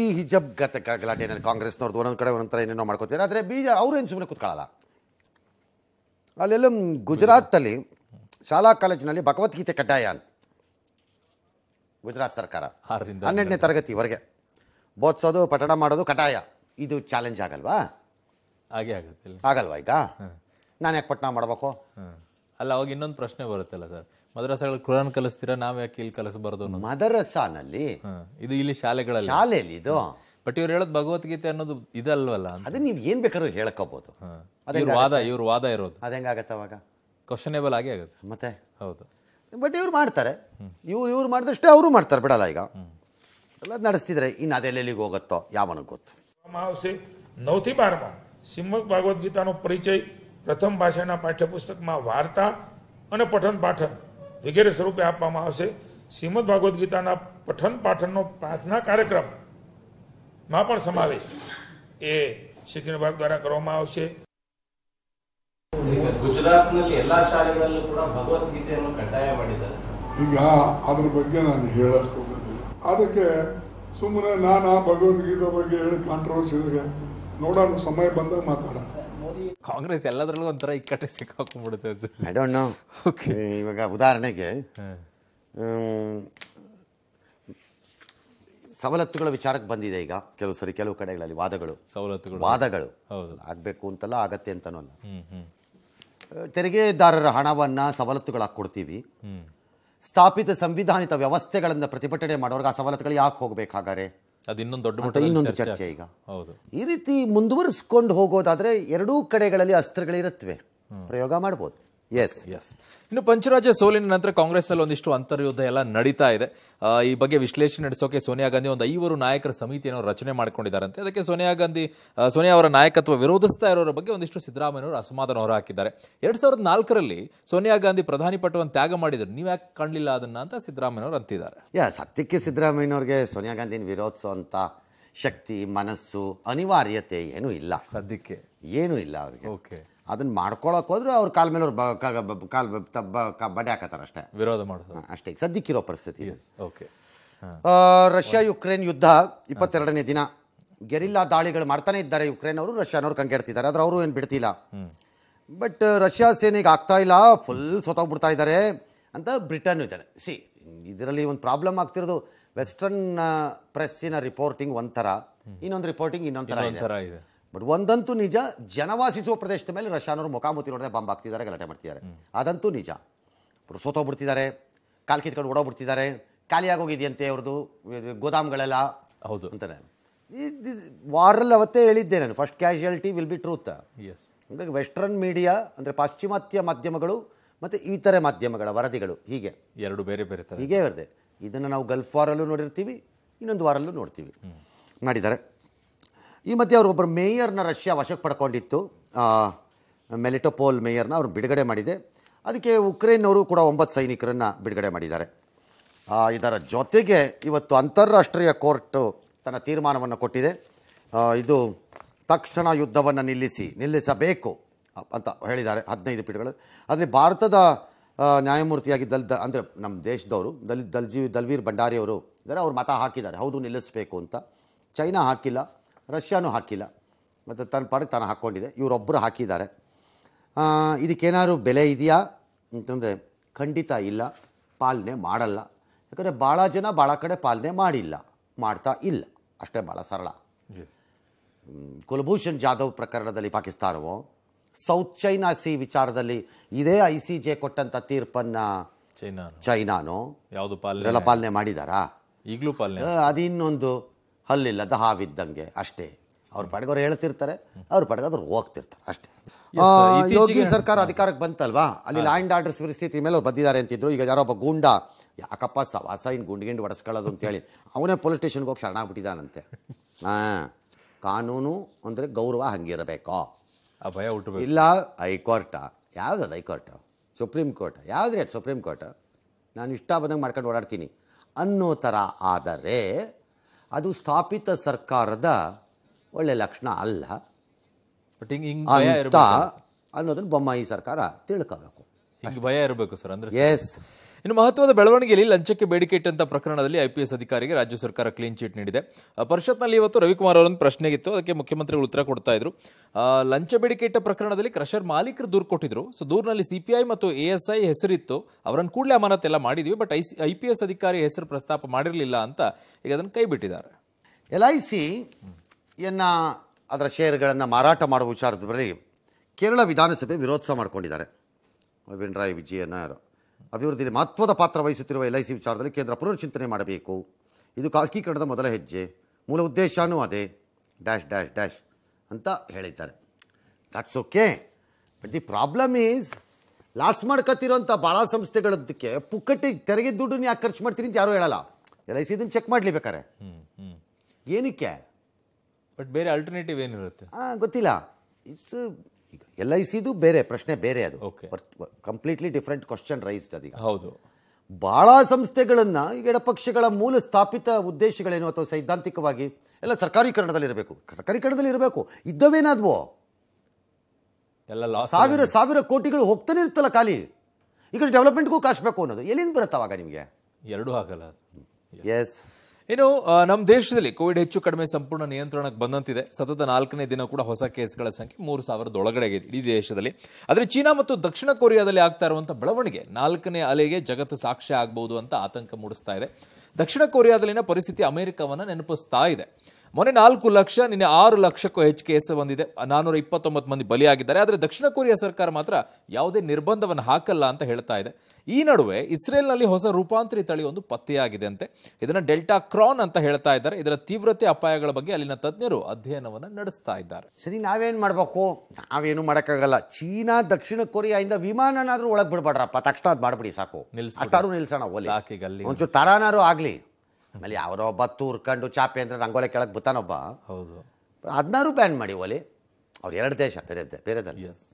ಈ ಹಿಜಬ್ ಗತಕ ಗಲಾಟೆನಲ್ಲಿ ಕಾಂಗ್ರೆಸ್ನವ್ರದ್ದು ಒಂದೊಂದು ಕಡೆ ಒಂದೊಂದು ಥರ ಏನೇನೋ ಮಾಡ್ಕೋತಾರೆ ಆದರೆ ಬೀಜ ಅವರೇನು ಸುಮ್ಮನೆ ಕೂತ್ಕೊಳ್ಳಲ್ಲ ಅಲ್ಲೆಲ್ಲ ಗುಜರಾತಲ್ಲಿ ಶಾಲಾ ಕಾಲೇಜಿನಲ್ಲಿ ಭಗವದ್ಗೀತೆ ಕಡ್ಡಾಯ ಅಂತ ಗುಜರಾತ್ ಸರ್ಕಾರ ಹನ್ನೆರಡನೇ ತರಗತಿವರೆಗೆ ಬೋಧಿಸೋದು ಪಠಣ ಮಾಡೋದು ಕಡ್ಡಾಯ ಇದು ಚಾಲೆಂಜ್ ಆಗಲ್ವಾ ಹಾಗೆ ಆಗುತ್ತೆ ಆಗಲ್ವಾ ಈಗ ನಾನು ಯಾಕೆ ಪಠಣ ಮಾಡಬೇಕು ಅಲ್ಲ ಅವಾಗ ಇನ್ನೊಂದು ಪ್ರಶ್ನೆ ಬರುತ್ತಲ್ಲ ಸರ್ ಮದ್ರಸಾಗಳು ಕುರಾನ್ ಕಲಿಸ್ತೀರಾ ನಾವ್ ಯಾಕೆ ಇಲ್ಲಿ ಕಲಿಸಬಾರ್ದು ಮದರಸಾನಲ್ಲಿ ಇದು ಇಲ್ಲಿ ಶಾಲೆಗಳಲ್ಲಿ ಶಾಲೆಯಲ್ಲಿ ಇದು ಬಟ್ ಇವ್ರು ಹೇಳೋದು ಭಗವದ್ಗೀತೆ ಅನ್ನೋದು ಇದಲ್ವಲ್ಲ ಅದೇ ನೀವು ಏನ್ ಬೇಕಾದ್ರೂ ಹೇಳ್ಕೋಬಹುದು ಇವ್ರ ವಾದ ಇವ್ರ ವಾದ ಇರೋದು ಅದು ಹೆಂಗಾಗತ್ತೆ ಅವಾಗ ಕ್ವಶನೇಬಲ್ ಆಗಿ ಆಗುತ್ತೆ ಮತ್ತೆ ಹೌದು ಬಟ್ ಇವ್ರು ಮಾಡ್ತಾರೆ ಇವ್ರು ಇವ್ರು ಮಾಡಿದಷ್ಟೇ ಅವರು ಮಾಡ್ತಾರೆ ಬಿಡಲ್ಲ ಈಗ ಎಲ್ಲ ನಡೆಸ್ತಿದ್ರೆ ಇನ್ನು ಅದೆಲ್ಲೆಲ್ಲಿಗೆ ಹೋಗುತ್ತೋ ಯಾವನಿಗೆ ಗೊತ್ತು ನೌತಿ નવથી ಸಿಂಹ શ્રીમદ ભાગવદ્ ગીતાનો ಪ್ರಥಮ ಭಾಷೆನ ಪಾಠ್ಯಪುಸ್ತಕ ಮಾ ವಾರ್ತಾ ಅನ್ನೋ ಪಠನ್ ಪಾಠ વગેરે સ્વરૂપે આપવામાં આવશે શ્રીમદ ભાગવદ્ ગીતાના પઠન પાઠનનો પ્રાર્થના કાર્યક્રમમાં પણ સમાવેશ એ શિક્ષણ વિભાગ દ્વારા કરવામાં આવશે ಗುಜರಾತ್ನಲ್ಲಿ ಎಲ್ಲಾ ಶಾಲೆಗಳಲ್ಲೂ ಕೂಡ ಭಗವದ್ಗೀತೆಯನ್ನು ಕಡ್ಡಾಯ ಮಾಡಿದ್ದಾರೆ ಈಗ ಅದ್ರ ಬಗ್ಗೆ ನಾನು ಹೇಳಕ್ ಹೋಗೋದಿಲ್ಲ ಅದಕ್ಕೆ ಸುಮ್ಮನೆ ನಾನು ಭಗವದ್ಗೀತೆ ಬಗ್ಗೆ ಹೇಳಿ ಕಾಂಟ್ರವರ್ಸಿ ನೋಡೋಣ ಸಮಯ ಬಂದಾಗ ಮಾತಾಡೋಣ ಕಾಂಗ್ರೆಸ್ ಎಲ್ಲದರಲ್ಲೂ ಒಂಥರ ಇಕ್ಕಟ್ಟೆ ಸಿಕ್ಕಾಕೊಂಡ್ಬಿಡುತ್ತೆ ಐ ಡೋಂಟ್ ಓಕೆ ಇವಾಗ ಉದಾಹರಣೆಗೆ ಸವಲತ್ತುಗಳ ವಿಚಾರಕ್ಕೆ ಬಂದಿದೆ ಈಗ ಕೆಲವು ಸರಿ ಕೆಲವು ಕಡೆಗಳಲ್ಲಿ ವಾದಗಳು ಸವಲತ್ತುಗಳು ವಾದಗಳು ಆಗಬೇಕು ಅಂತಲ್ಲ ಆಗತ್ತೆ ಅಂತನೂ ಅಲ್ಲ ತೆರಿಗೆದಾರರ ಹಣವನ್ನು ಸವಲತ್ತುಗಳಾಗಿ ಕೊಡ್ತೀವಿ ಸ್ಥಾಪಿತ ಸಂವಿಧಾನಿತ ವ್ಯವಸ್ಥೆಗಳನ್ನು ಪ್ರತಿಭಟನೆ ಮಾಡೋರ್ಗೆ ಆ ಸವಲತ್ತುಗಳು ಯಾಕೆ ಹೋಗ್ಬೇಕಾಗಾರೆ ಅದು ಇನ್ನೊಂದು ದೊಡ್ಡ ಇನ್ನೊಂದು ಚರ್ಚೆ ಈಗ ಹೌದು ಈ ರೀತಿ ಮುಂದುವರಿಸ್ಕೊಂಡು ಹೋಗೋದಾದ್ರೆ ಎರಡೂ ಕಡೆಗಳಲ್ಲಿ ಅಸ್ತ್ರಗಳಿರುತ್ತವೆ ಪ್ರಯೋಗ ಮಾಡ್ಬೋದು ಎಸ್ ಎಸ್ ಇನ್ನು ಪಂಚರಾಜ ಸೋಲಿನ ನಂತರ ಕಾಂಗ್ರೆಸ್ನಲ್ಲಿ ಒಂದಿಷ್ಟು ಅಂತರ್ಯುದ್ಧ ಎಲ್ಲ ನಡೀತಾ ಇದೆ ಈ ಬಗ್ಗೆ ವಿಶ್ಲೇಷಣೆ ನಡೆಸೋಕೆ ಸೋನಿಯಾ ಗಾಂಧಿ ಒಂದು ಐವರು ನಾಯಕರ ಸಮಿತಿಯನ್ನು ರಚನೆ ಮಾಡಿಕೊಂಡಿದ್ದಾರಂತೆ ಅದಕ್ಕೆ ಸೋನಿಯಾ ಗಾಂಧಿ ಸೋನಿಯಾ ಅವರ ನಾಯಕತ್ವ ವಿರೋಧಿಸ್ತಾ ಇರೋರ ಬಗ್ಗೆ ಒಂದಿಷ್ಟು ಸಿದ್ದರಾಮಯ್ಯವರು ಅಸಮಾಧಾನ ಹೊರ ಹಾಕಿದ್ದಾರೆ ಎರಡ್ ಸಾವಿರದ ನಾಲ್ಕರಲ್ಲಿ ಸೋನಿಯಾ ಗಾಂಧಿ ಪ್ರಧಾನಿ ಪಟ್ಟವನ್ನು ತ್ಯಾಗ ಮಾಡಿದ್ರು ನೀವು ಯಾಕೆ ಕಾಣಲಿಲ್ಲ ಅದನ್ನ ಅಂತ ಸಿದ್ದರಾಮಯ್ಯವರು ಅಂತಿದ್ದಾರೆ ಯಾ ಸತ್ಯಕ್ಕೆ ಸಿದ್ದರಾಮಯ್ಯವ್ರಿಗೆ ಸೋನಿಯಾ ಗಾಂಧಿನ ವಿರೋಧಿಸುವಂತ ಶಕ್ತಿ ಮನಸ್ಸು ಅನಿವಾರ್ಯತೆ ಏನೂ ಇಲ್ಲ ಸದ್ಯಕ್ಕೆ ಏನೂ ಇಲ್ಲ ಅವರಿಗೆ ಓಕೆ ಅದನ್ನು ಮಾಡ್ಕೊಳಕ್ಕೆ ಹೋದ್ರೆ ಅವ್ರ ಕಾಲ ಮೇಲೆ ಅವ್ರು ಕಾಲ್ ಬಡಿ ಹಾಕತ್ತಾರೆ ಅಷ್ಟೇ ವಿರೋಧ ಮಾಡೋದು ಅಷ್ಟೇ ಸದ್ಯಕ್ಕಿರೋ ಪರಿಸ್ಥಿತಿ ಓಕೆ ರಷ್ಯಾ ಯುಕ್ರೇನ್ ಯುದ್ಧ ಇಪ್ಪತ್ತೆರಡನೇ ದಿನ ಗೆರಿಲ್ಲಾ ದಾಳಿಗಳು ಮಾಡ್ತಾನೆ ಇದ್ದಾರೆ ಯುಕ್ರೇನ್ ಅವರು ರಷ್ಯಾನವ್ರು ಕಂಗೆಡ್ತಿದ್ದಾರೆ ಆದ್ರೆ ಅವರು ಏನು ಬಿಡ್ತಿಲ್ಲ ಬಟ್ ರಷ್ಯಾ ಸೇನೆಗೆ ಆಗ್ತಾ ಇಲ್ಲ ಫುಲ್ ಸೊತೋಗ್ಬಿಡ್ತಾ ಇದ್ದಾರೆ ಅಂತ ಬ್ರಿಟನ್ ಇದ್ದಾರೆ ಸಿ ಇದರಲ್ಲಿ ಒಂದು ಪ್ರಾಬ್ಲಮ್ ಆಗ್ತಿರೋದು ವೆಸ್ಟರ್ನ್ ಪ್ರೆಸ್ಸಿನ ರಿಪೋರ್ಟಿಂಗ್ ಒಂಥರ ಇನ್ನೊಂದು ರಿಪೋರ್ಟಿಂಗ್ ಇನ್ನೊಂದು ಥರ ಇದೆ ಬಟ್ ಒಂದಂತೂ ನಿಜ ಜನವಾಸಿಸುವ ಪ್ರದೇಶದ ಮೇಲೆ ರಷ್ಯಾನವರು ಮುಖಾಮುಖಿ ನೋಡಿದ್ರೆ ಬಾಂಬ್ ಹಾಕ್ತಿದ್ದಾರೆ ಗಲಾಟೆ ಮಾಡ್ತಿದ್ದಾರೆ ಅದಂತೂ ನಿಜ ಸೋತೋಗ್ಬಿಡ್ತಿದ್ದಾರೆ ಕಾಲು ಕಿತ್ಕೊಂಡು ಓಡೋಗ್ಬಿಡ್ತಿದ್ದಾರೆ ಖಾಲಿಯಾಗೋಗಿದೆಯಂತೆ ಅವ್ರದ್ದು ಗೋದಾಮ್ಗಳೆಲ್ಲ ಹೌದು ಅಂತಾರೆ ವಾರಲ್ಲಿ ಅವತ್ತೇ ಹೇಳಿದ್ದೆ ನಾನು first casualty will be truth ಎಸ್ ಹಂಗಾಗಿ ವೆಸ್ಟರ್ನ್ ಮೀಡಿಯಾ ಅಂದರೆ ಪಾಶ್ಚಿಮಾತ್ಯ ಮಾಧ್ಯಮಗಳು ಮತ್ತು ಇತರೆ ಮಾಧ್ಯಮಗಳ ವರದಿಗಳು ಹೀಗೆ ಎರಡು ಬೇರೆ ಬೇರೆ ಥರ ಹೀಗೆ ಇರದೆ ಇದನ್ನು ನಾವು ಗಲ್ಫ್ ವಾರಲ್ಲೂ ನೋಡಿರ್ತೀವಿ ಇನ್ನೊಂದು ವಾರಲ್ಲೂ ನೋಡ್ತೀವಿ ಮಾಡಿದ್ದಾರೆ ಈ ಮಧ್ಯೆ ಒಬ್ಬರು ಮೇಯರ್ನ ರಷ್ಯಾ ವಶಕ್ಕೆ ಪಡ್ಕೊಂಡಿತ್ತು ಮೆಲಿಟೋಪೋಲ್ ಮೇಯರ್ನ ಅವರು ಬಿಡುಗಡೆ ಮಾಡಿದೆ ಅದಕ್ಕೆ ಉಕ್ರೇನ್ನವರು ಕೂಡ ಒಂಬತ್ತು ಸೈನಿಕರನ್ನು ಬಿಡುಗಡೆ ಮಾಡಿದ್ದಾರೆ ಇದರ ಜೊತೆಗೆ ಇವತ್ತು ಅಂತಾರಾಷ್ಟ್ರೀಯ ಕೋರ್ಟು ತನ್ನ ತೀರ್ಮಾನವನ್ನು ಕೊಟ್ಟಿದೆ ಇದು ತಕ್ಷಣ ಯುದ್ಧವನ್ನು ನಿಲ್ಲಿಸಿ ನಿಲ್ಲಿಸಬೇಕು ಅಂತ ಹೇಳಿದ್ದಾರೆ ಹದಿನೈದು ಪೀಠಗಳಲ್ಲಿ ಆದರೆ ಭಾರತದ ನ್ಯಾಯಮೂರ್ತಿಯಾಗಿ ದಲ್ ಅಂದರೆ ನಮ್ಮ ದೇಶದವರು ದಲ್ ದಲ್ಜೀವಿ ದಲ್ವೀರ್ ಭಂಡಾರಿಯವರು ಇದ್ದಾರೆ ಅವ್ರು ಮತ ಹಾಕಿದ್ದಾರೆ ಹೌದು ನಿಲ್ಲಿಸಬೇಕು ಅಂತ ಚೈನಾ ಹಾಕಿಲ್ಲ ರಷ್ಯಾನೂ ಹಾಕಿಲ್ಲ ಮತ್ತು ತನ್ನ ಪಾಡಿಗೆ ತಾನು ಹಾಕ್ಕೊಂಡಿದೆ ಇವರೊಬ್ಬರು ಹಾಕಿದ್ದಾರೆ ಇದಕ್ಕೇನಾದ್ರೂ ಬೆಲೆ ಇದೆಯಾ ಅಂತಂದರೆ ಖಂಡಿತ ಇಲ್ಲ ಪಾಲನೆ ಮಾಡಲ್ಲ ಯಾಕಂದರೆ ಭಾಳ ಜನ ಭಾಳ ಕಡೆ ಪಾಲನೆ ಮಾಡಿಲ್ಲ ಮಾಡ್ತಾ ಇಲ್ಲ ಅಷ್ಟೇ ಭಾಳ ಸರಳ ಕುಲಭೂಷಣ್ ಜಾಧವ್ ಪ್ರಕರಣದಲ್ಲಿ ಪಾಕಿಸ್ತಾನವು ಸೌತ್ ಚೈನಾ ಸಿ ವಿಚಾರದಲ್ಲಿ ಇದೇ ಐ ಸಿ ಜೆ ಕೊಟ್ಟಂಥ ತೀರ್ಪನ್ನು ಚೈನಾ ಚೈನಾನು ಯಾವುದು ಪಾಲನೆ ಪಾಲನೆ ಮಾಡಿದಾರಾ ಈಗಲೂ ಪಾಲನೆ ಅದು ಇನ್ನೊಂದು ಹಲ್ಲಿಲ್ಲದ ಹಾವಿದ್ದಂಗೆ ಅಷ್ಟೇ ಅವ್ರ ಪಾಡಿಗೆ ಹೇಳ್ತಿರ್ತಾರೆ ಅವ್ರ ಪಾಡಿಗೆ ಹೋಗ್ತಿರ್ತಾರೆ ಅಷ್ಟೇ ಯೋಗಿ ಸರ್ಕಾರ ಅಧಿಕಾರಕ್ಕೆ ಬಂತಲ್ವಾ ಅಲ್ಲಿ ಲ್ಯಾಂಡ್ ಆರ್ಡರ್ ಪರಿಸ್ಥಿತಿ ಮೇಲೆ ಅವ್ರು ಬಂದಿದ್ದಾರೆ ಅಂತಿದ್ರು ಈಗ ಯಾರೋ ಒಬ್ಬ ಗೂಂಡ ಯಾಕಪ್ಪ ಸವಾಸ ಇನ್ನು ಗುಂಡು ಒಡಸ್ಕೊಳ್ಳೋದು ಅಂತ ಅಂತೇಳಿ ಅವನೇ ಪೊಲೀಸ್ ಸ್ಟೇಷನ್ಗೆ ಹೋಗಿ ಶರಣಾಗ್ಬಿಟ್ಟಿದ್ದಾನಂತೆ ಹಾಂ ಕಾನೂನು ಅಂದರೆ ಗೌರವ ಹಂಗಿರಬೇಕು ಭಯ ಹುಟ್ಟು ಇಲ್ಲ ಹೈಕೋರ್ಟ ಯಾವ್ದದು ಹೈಕೋರ್ಟ್ ಸುಪ್ರೀಂ ಕೋರ್ಟ್ ಯಾವುದೇ ಅದು ಸುಪ್ರೀಂ ಕೋರ್ಟ್ ನಾನು ಇಷ್ಟ ಬಂದಂಗೆ ಮಾಡ್ಕೊಂಡು ಓಡಾಡ್ತೀನಿ ಅನ್ನೋ ಥರ ಆದರೆ ಅದು ಸ್ಥಾಪಿತ ಸರ್ಕಾರದ ಒಳ್ಳೆ ಲಕ್ಷಣ ಅಲ್ಲ ಅಂತ ಅನ್ನೋದನ್ನು ಬೊಮ್ಮಾಯಿ ಸರ್ಕಾರ ತಿಳ್ಕೋಬೇಕು ಭಯ ಇರಬೇಕು ಸರ್ ಅಂದ್ರೆ ಎಸ್ ಇನ್ನು ಮಹತ್ವದ ಬೆಳವಣಿಗೆಯಲ್ಲಿ ಲಂಚಕ್ಕೆ ಬೇಡಿಕೆ ಇಟ್ಟಂತ ಪ್ರಕರಣದಲ್ಲಿ ಐಪಿಎಸ್ ಅಧಿಕಾರಿಗೆ ರಾಜ್ಯ ಸರ್ಕಾರ ಕ್ಲೀನ್ ಚೀಟ್ ನೀಡಿದೆ ಪರಿಷತ್ನಲ್ಲಿ ಇವತ್ತು ರವಿಕುಮಾರ್ ಅವರೊಂದು ಪ್ರಶ್ನೆಗಿತ್ತು ಅದಕ್ಕೆ ಮುಖ್ಯಮಂತ್ರಿಗಳು ಉತ್ತರ ಕೊಡ್ತಾ ಇದ್ರು ಲಂಚ ಬೇಡಿಕೆ ಇಟ್ಟ ಪ್ರಕರಣದಲ್ಲಿ ಕ್ರಷರ್ ಮಾಲೀಕರು ದೂರು ಕೊಟ್ಟಿದ್ರು ಸೊ ದೂರಿನಲ್ಲಿ ಸಿಪಿಐ ಮತ್ತು ಎಎಸ್ಐ ಹೆಸರಿತ್ತು ಅವರನ್ನು ಕೂಡಲೇ ಎಲ್ಲ ಮಾಡಿದ್ವಿ ಬಟ್ ಐ ಐಪಿಎಸ್ ಅಧಿಕಾರಿ ಹೆಸರು ಪ್ರಸ್ತಾಪ ಮಾಡಿರಲಿಲ್ಲ ಅಂತ ಈಗ ಅದನ್ನು ಕೈ ಬಿಟ್ಟಿದ್ದಾರೆ ಎಲ್ ಐ ಸಿ ಎನ್ನ ಅದರ ಷೇರುಗಳನ್ನು ಮಾರಾಟ ಮಾಡುವ ವಿಚಾರದಲ್ಲಿ ಕೇರಳ ವಿಧಾನಸಭೆ ವಿರೋಧ ಮಾಡಿಕೊಂಡಿದ್ದಾರೆ ರಾಯ್ ವಿಜಯನಾರು ಅಭಿವೃದ್ಧಿಯಲ್ಲಿ ಮಹತ್ವದ ಪಾತ್ರ ವಹಿಸುತ್ತಿರುವ ಎಲ್ ಐ ಸಿ ವಿಚಾರದಲ್ಲಿ ಕೇಂದ್ರ ಪುನರ್ಚಿಂತನೆ ಮಾಡಬೇಕು ಇದು ಖಾಸಗೀಕರಣದ ಮೊದಲ ಹೆಜ್ಜೆ ಮೂಲ ಉದ್ದೇಶನೂ ಅದೇ ಡ್ಯಾಶ್ ಡ್ಯಾಶ್ ಡ್ಯಾಶ್ ಅಂತ ಹೇಳಿದ್ದಾರೆ that's okay but the problem is loss ಮಾಡ್ಕೊತಿರೋಂಥ ಭಾಳ ಸಂಸ್ಥೆಗಳದಕ್ಕೆ ಪುಕ್ಕಟ್ಟಿ ತೆರಿಗೆ ದುಡ್ಡು ಯಾಕೆ ಖರ್ಚು ಮಾಡ್ತೀನಿ ಅಂತ ಯಾರೂ ಹೇಳಲ್ಲ ಎಲ್ ಐ ಸಿ ಇದನ್ನು ಚೆಕ್ ಮಾಡಲಿ ಏನಕ್ಕೆ ಬಟ್ ಬೇರೆ ಆಲ್ಟರ್ನೇಟಿವ್ ಏನಿರುತ್ತೆ ಗೊತ್ತಿಲ್ಲ ಇಟ್ಸ್ ಈಗ ಎಲ್ ಐ ಸಿದು ಬೇರೆ ಪ್ರಶ್ನೆ ಬೇರೆ ಅದು ಕಂಪ್ಲೀಟ್ಲಿ ಡಿಫ್ರೆಂಟ್ ಕ್ವಶನ್ ರೈಸ್ಡ್ ಅದೀಗ ಹೌದು ಭಾಳ ಸಂಸ್ಥೆಗಳನ್ನು ಈಗ ಎಡಪಕ್ಷಗಳ ಮೂಲ ಸ್ಥಾಪಿತ ಉದ್ದೇಶಗಳೇನು ಅಥವಾ ಸೈದ್ಧಾಂತಿಕವಾಗಿ ಎಲ್ಲ ಇರಬೇಕು ಸರ್ಕಾರೀಕರಣದಲ್ಲಿ ಇರಬೇಕು ಇದ್ದವೇನಾದ್ವು ಎಲ್ಲ ಸಾವಿರ ಸಾವಿರ ಕೋಟಿಗಳು ಹೋಗ್ತಾನೆ ಇರ್ತಲ್ಲ ಖಾಲಿ ಈಗ ಡೆವಲಪ್ಮೆಂಟ್ಗೂ ಕಾಸ್ಬೇಕು ಅನ್ನೋದು ಎಲ್ಲಿಂದ ಬರುತ್ತಾವಾಗ ನಿಮಗೆ ಎರಡೂ ಆಗಲ್ಲ ಎಸ್ ಇನ್ನು ನಮ್ಮ ದೇಶದಲ್ಲಿ ಕೋವಿಡ್ ಹೆಚ್ಚು ಕಡಿಮೆ ಸಂಪೂರ್ಣ ನಿಯಂತ್ರಣಕ್ಕೆ ಬಂದಂತಿದೆ ಸತತ ನಾಲ್ಕನೇ ದಿನ ಕೂಡ ಹೊಸ ಕೇಸ್ಗಳ ಸಂಖ್ಯೆ ಮೂರು ಸಾವಿರದ ಒಳಗಡೆ ಇಡೀ ದೇಶದಲ್ಲಿ ಆದರೆ ಚೀನಾ ಮತ್ತು ದಕ್ಷಿಣ ಕೊರಿಯಾದಲ್ಲಿ ಆಗ್ತಾ ಇರುವಂಥ ಬೆಳವಣಿಗೆ ನಾಲ್ಕನೇ ಅಲೆಗೆ ಜಗತ್ತು ಸಾಕ್ಷ್ಯ ಆಗ್ಬೋದು ಅಂತ ಆತಂಕ ಮೂಡಿಸ್ತಾ ಇದೆ ದಕ್ಷಿಣ ಕೊರಿಯಾದಲ್ಲಿನ ಪರಿಸ್ಥಿತಿ ಅಮೆರಿಕವನ್ನು ನೆನಪಿಸ್ತಾ ಇದೆ ಮೊನ್ನೆ ನಾಲ್ಕು ಲಕ್ಷ ನಿನ್ನೆ ಆರು ಲಕ್ಷಕ್ಕೂ ಹೆಚ್ಚು ಕೇಸ್ ಬಂದಿದೆ ನಾನ್ನೂರ ಇಪ್ಪತ್ತೊಂಬತ್ತು ಮಂದಿ ಬಲಿಯಾಗಿದ್ದಾರೆ ಆದರೆ ದಕ್ಷಿಣ ಕೊರಿಯಾ ಸರ್ಕಾರ ಮಾತ್ರ ಯಾವುದೇ ನಿರ್ಬಂಧವನ್ನು ಹಾಕಲ್ಲ ಅಂತ ಹೇಳ್ತಾ ಇದೆ ಈ ನಡುವೆ ಇಸ್ರೇಲ್ನಲ್ಲಿ ಹೊಸ ರೂಪಾಂತರಿ ತಳಿ ಒಂದು ಪತ್ತೆಯಾಗಿದೆ ಅಂತೆ ಇದನ್ನು ಡೆಲ್ಟಾ ಕ್ರಾನ್ ಅಂತ ಹೇಳ್ತಾ ಇದ್ದಾರೆ ಇದರ ತೀವ್ರತೆ ಅಪಾಯಗಳ ಬಗ್ಗೆ ಅಲ್ಲಿನ ತಜ್ಞರು ಅಧ್ಯಯನವನ್ನು ನಡೆಸ್ತಾ ಇದ್ದಾರೆ ಸರಿ ನಾವೇನು ಮಾಡಬೇಕು ನಾವೇನು ಮಾಡೋಕ್ಕಾಗಲ್ಲ ಚೀನಾ ದಕ್ಷಿಣ ಕೊರಿಯಾದಿಂದ ವಿಮಾನನಾದರೂ ಒಳಗೆ ಬಿಡಬಾರ್ದಪ್ಪ ತಕ್ಷಣ ಅದು ಮಾಡಿಬಿಡಿ ಸಾಕು ನಿಲ್ಸೋಣ ಒಂಚೂರು ತರಾನಾರು ಆಗಲಿ ಆಮೇಲೆ ಯಾರೋ ಒಬ್ಬ ಉರ್ಕೊಂಡು ಚಾಪೆ ಅಂದ್ರೆ ರಂಗೋಲೆ ಕೆಳಗೆ ಬುತ್ತಾನೊಬ್ಬ ಹೌದು ಹದಿನಾರು ಬ್ಯಾನ್ ಮಾಡಿ ಒಲಿ ಅವ್ರು ಎರಡು ದೇಶ ಬೇರೆ ಬೇರೆದಲ್ಲಿ